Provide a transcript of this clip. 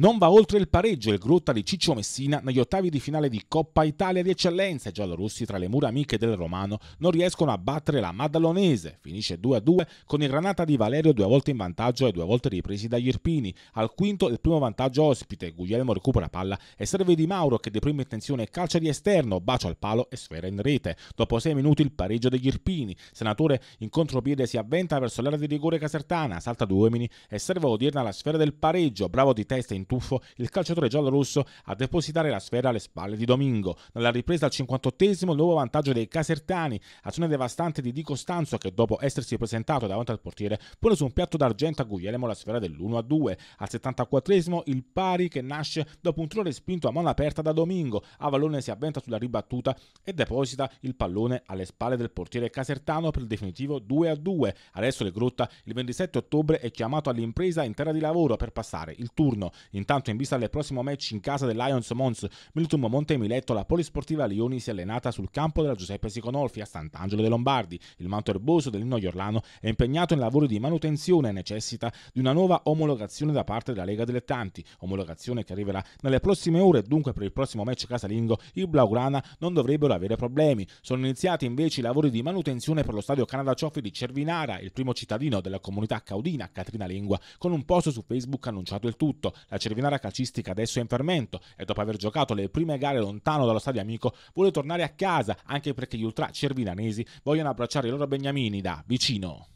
Non va oltre il pareggio il Grotta di Ciccio Messina negli ottavi di finale di Coppa Italia di eccellenza. I giallorossi tra le mura amiche del Romano non riescono a battere la Maddalonese. Finisce 2-2 con il Granata di Valerio due volte in vantaggio e due volte ripresi dagli Irpini. Al quinto il primo vantaggio ospite. Guglielmo recupera palla e serve Di Mauro che deprime tensione e calcia di esterno, bacio al palo e sfera in rete. Dopo 6 minuti il pareggio degli Irpini. Senatore in contropiede si avventa verso l'area di rigore casertana, salta due uomini e serve odierna la sfera del pareggio. Bravo di testa in tuffo il calciatore giallorosso a depositare la sfera alle spalle di Domingo. Nella ripresa al 58esimo nuovo vantaggio dei casertani, azione devastante di Di Costanzo che dopo essersi presentato davanti al portiere pone su un piatto d'argento a Guglielmo la sfera dell'1-2. Al 74esimo il pari che nasce dopo un tiro spinto a mano aperta da Domingo. Avalone si avventa sulla ribattuta e deposita il pallone alle spalle del portiere casertano per il definitivo 2-2. Adesso le Grotta il 27 ottobre è chiamato all'impresa intera di lavoro per passare il turno in Intanto, in vista del prossimo match in casa del Lions Mons Miltum Monte Miletto, la polisportiva Lioni si è allenata sul campo della Giuseppe Siconolfi a Sant'Angelo dei Lombardi. Il manto erboso dell'Inno Iorlano è impegnato in lavori di manutenzione e necessita di una nuova omologazione da parte della Lega Dilettanti. Omologazione che arriverà nelle prossime ore. Dunque, per il prossimo match casalingo, i Blaugrana non dovrebbero avere problemi. Sono iniziati invece i lavori di manutenzione per lo stadio Canada Cioffi di Cervinara, il primo cittadino della comunità caudina, Catrina Lingua, con un post su Facebook annunciato il tutto. La la cervinara calcistica adesso è in fermento e dopo aver giocato le prime gare lontano dallo stadio amico vuole tornare a casa anche perché gli ultra cervinanesi vogliono abbracciare i loro beniamini da vicino.